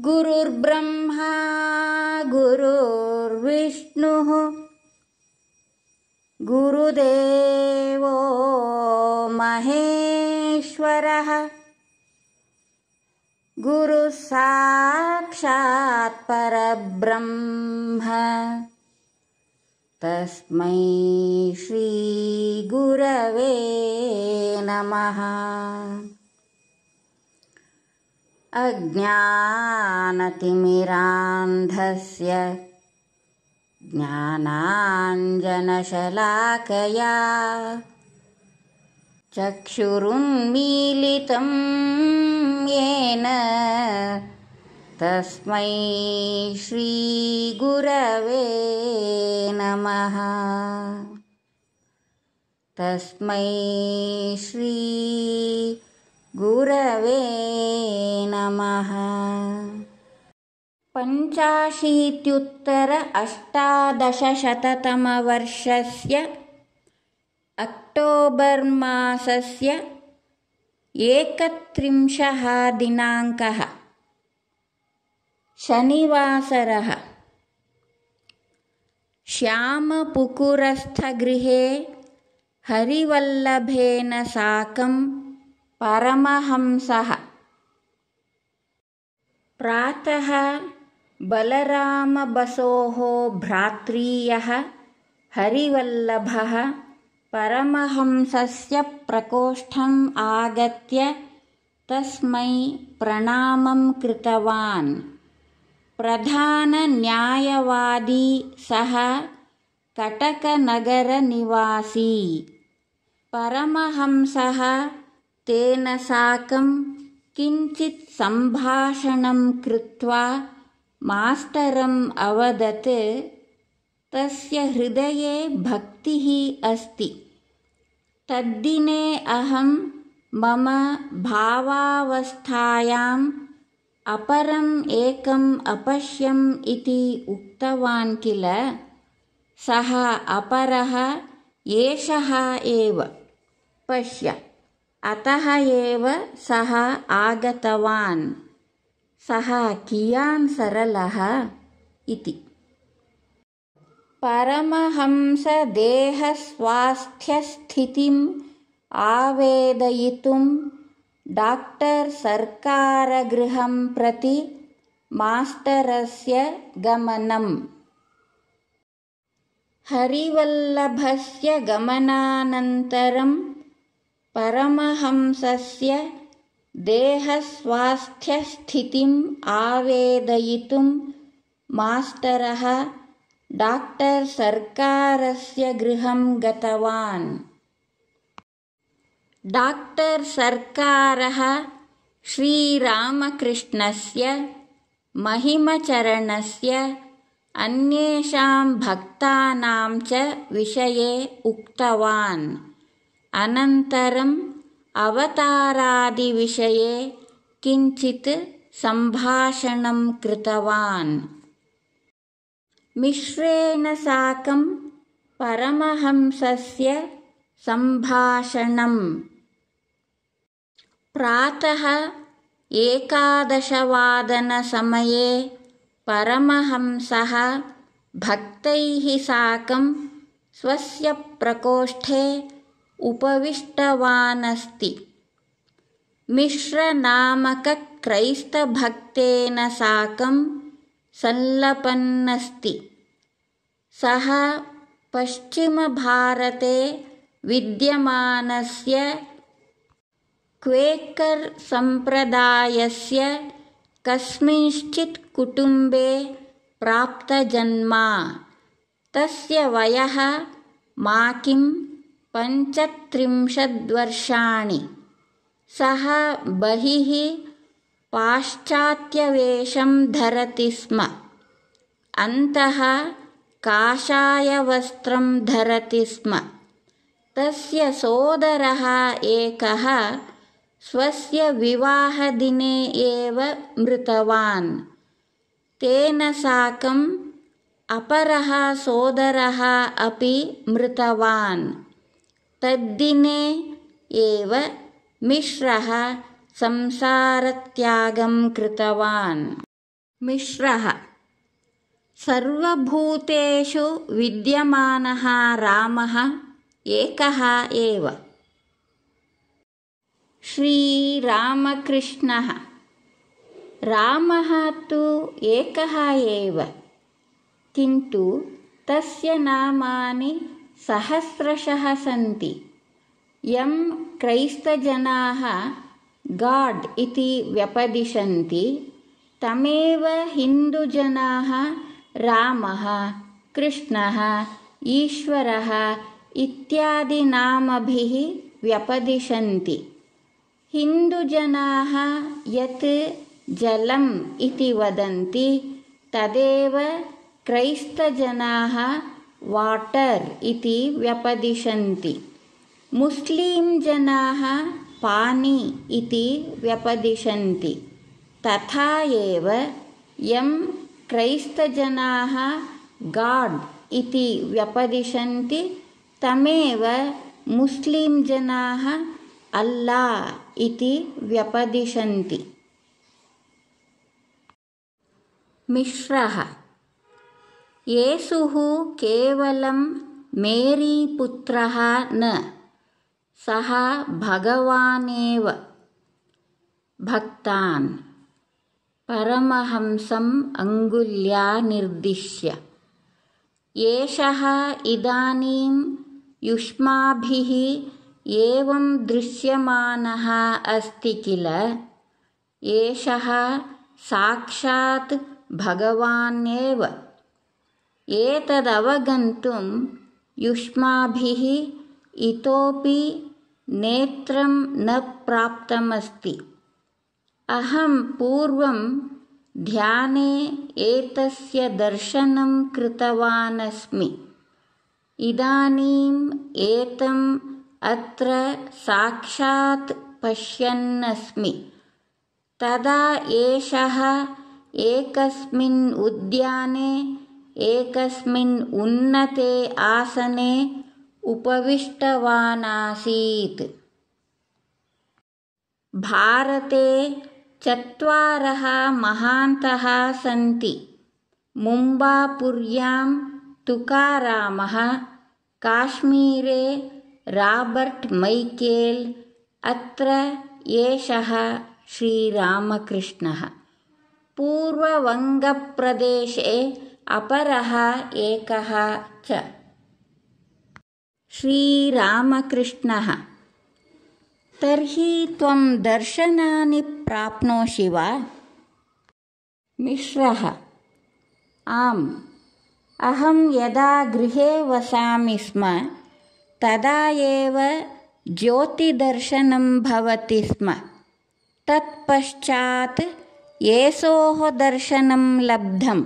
गुरुर्ब्रह्मा गुरुर्विष्णुः गुरुदेवो महेश्वरः परब्रह्म तस्मै श्रीगुरवे नमः अज्ञानतिमिरान्धस्य ज्ञानाञ्जनशलाकया चक्षुरुन्मीलितं येन तस्मै श्रीगुरवे नमः तस्मै श्री गुरवे नमः पञ्चाशीत्युत्तर अष्टादशशततमवर्षस्य अक्टोबर् मासस्य एकत्रिंशः दिनाङ्कः शनिवासरः श्यामपुकुरस्थगृहे हरिवल्लभेन साकं परमहंसः प्रातः बलरामबसोः भ्रातृयः हरिवल्लभः परमहंसस्य प्रकोष्ठम् आगत्य तस्मै प्रणामं कृतवान् प्रधानन्यायवादी सः कटकनगरनिवासी परमहंसः तेन साकं किञ्चित् सम्भाषणं कृत्वा मास्टरम् अवदत् तस्य हृदये भक्तिः अस्ति तद्दिने अहं मम भावावस्थायाम् अपरम् एकम् अपश्यम् इति उक्तवान् किल सः अपरः एषः एव पश्य अतः एव सः आगतवान् सः कियान् सरलः इति परमहंसदेहस्वास्थ्यस्थितिम् आवेदयितुं सर्कारगृहं प्रति मास्टरस्य गमनम् हरिवल्लभस्य गमनानन्तरम् परमहंसस्य देहस्वास्थ्यस्थितिम् आवेदयितुं मास्टरः डाक्टर् सर्कारस्य गृहं गतवान् डाक्टर् सर्कारः श्रीरामकृष्णस्य महिमचरणस्य अन्येषां भक्तानां च विषये उक्तवान् अनन्तरम् अवतारादिविषये किञ्चित् सम्भाषणं कृतवान् मिश्रेण साकं परमहंसस्य सम्भाषणम् प्रातः एकादशवादनसमये परमहंसः भक्तैः साकं स्वस्य प्रकोष्ठे उपविष्टवानस्ति मिश्रनामकक्रैस्तभक्तेन साकं संलपन्नस्ति सः पश्चिमभारते विद्यमानस्य क्वेकर् सम्प्रदायस्य कस्मिंश्चित् कुटुम्बे प्राप्तजन्मा तस्य वयः मा पञ्चत्रिंशद्वर्षाणि सः बहिः पाश्चात्यवेषं धरति स्म अन्तः काषायवस्त्रं धरति स्म तस्य सोदरः एकः स्वस्य विवाहदिने एव मृतवान् तेन साकम् अपरः सोदरः अपि मृतवान् तद्दिने एव मिश्रः संसारत्यागं कृतवान् मिश्रः सर्वभूतेषु विद्यमानः रामः एकः एव श्रीरामकृष्णः रामः तु एकः एव किन्तु तस्य नामानि सहस्रशः सन्ति यं क्रैस्तजनाः गाड् इति व्यपदिशन्ति तमेव हिन्दुजनाः रामः कृष्णः ईश्वरः इत्यादिनामभिः व्यपदिशन्ति हिन्दुजनाः यत् जलम् इति वदन्ति तदेव क्रैस्तजनाः वाटर् इति व्यपदिशन्ति मुस्लिं जनाः पानी इति व्यपदिशन्ति तथा एव यं क्रैस्तजनाः गाड् इति व्यपदिशन्ति तमेव मुस्लिं जनाः अल्ला इति व्यपदिशन्ति मिश्रः येसुः केवलं मेरीपुत्रः न सः भगवानेव भक्तान् परमहंसम् अङ्गुल्या निर्दिश्य एषः इदानीं युष्माभिः एवं दृश्यमानः अस्ति किल एषः साक्षात् भगवान् एव एतदवगन्तुं युष्माभिः इतोपि नेत्रं न प्राप्तमस्ति अहं पूर्वं ध्याने एतस्य दर्शनं कृतवानस्मि इदानीम् एतम् अत्र साक्षात् पश्यन्नस्मि तदा एषः एकस्मिन् उद्याने एकस्मिन् उन्नते आसने उपविष्टवान् आसीत् भारते चत्वारः महान्तः सन्ति मुम्बापुर्यां तुकारामः काश्मीरे राबर्ट् मैकेल् अत्र एषः श्रीरामकृष्णः पूर्ववङ्गप्रदेशे अपरः एकः च श्रीरामकृष्णः तर्हि त्वं दर्शनानि प्राप्नोषि वा मिश्रः आम् अहं यदा गृहे वसामि स्म तदा एव ज्योतिदर्शनं भवति स्म तत्पश्चात् एसोः दर्शनं लब्धम्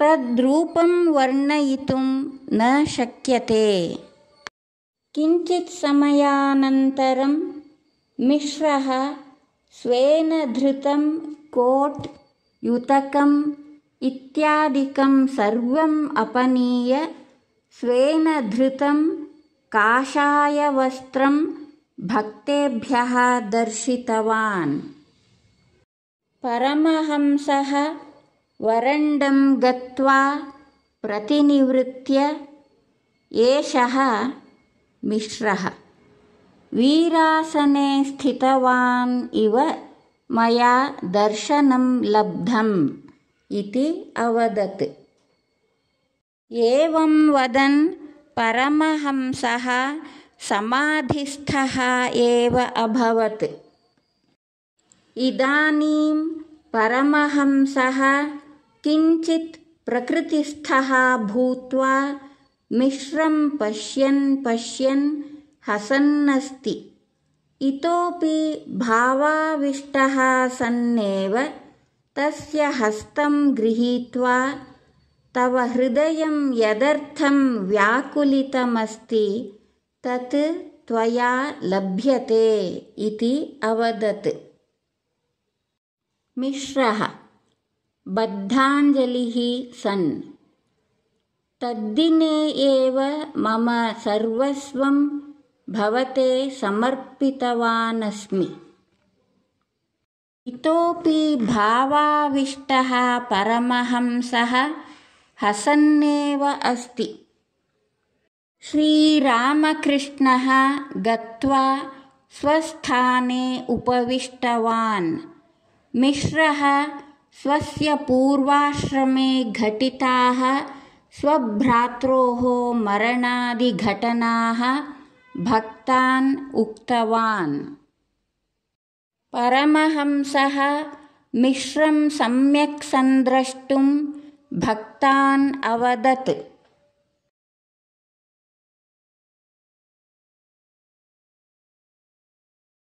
तद्रूपं वर्णयितुं न शक्यते किञ्चित् समयानन्तरं मिश्रः स्वेन धृतं कोट् युतकम् इत्यादिकं सर्वम् अपनीय स्वेन धृतं काषायवस्त्रं भक्तेभ्यः दर्शितवान् परमहंसः वरण्डं गत्वा प्रतिनिवृत्य एषः मिश्रः वीरासने स्थितवान् इव मया दर्शनं लब्धम् इति अवदत् एवं वदन् परमहंसः समाधिस्थः एव अभवत् इदानीं परमहंसः किञ्चित् प्रकृतिस्थः भूत्वा मिश्रं पश्यन् पश्यन् हसन्नस्ति इतोपि भावाविष्टः सन्नेव तस्य हस्तं गृहीत्वा तव हृदयं यदर्थं व्याकुलितमस्ति तत् त्वया लभ्यते इति अवदत् मिश्रः बद्धाञ्जलिः सन् तद्दिने एव मम सर्वस्वं भवते समर्पितवानस्मि इतोपि भावाविष्टः परमहंसः हसन्नेव अस्ति श्रीरामकृष्णः गत्वा स्वस्थाने उपविष्टवान् मिश्रः स्वस्य पूर्वाश्रमे घटिताः स्वभ्रात्रोः मरणादिघटनाः भक्तान् उक्तवान् परमहंसः मिश्रं सम्यक् सन्द्रष्टुं भक्तान् अवदत्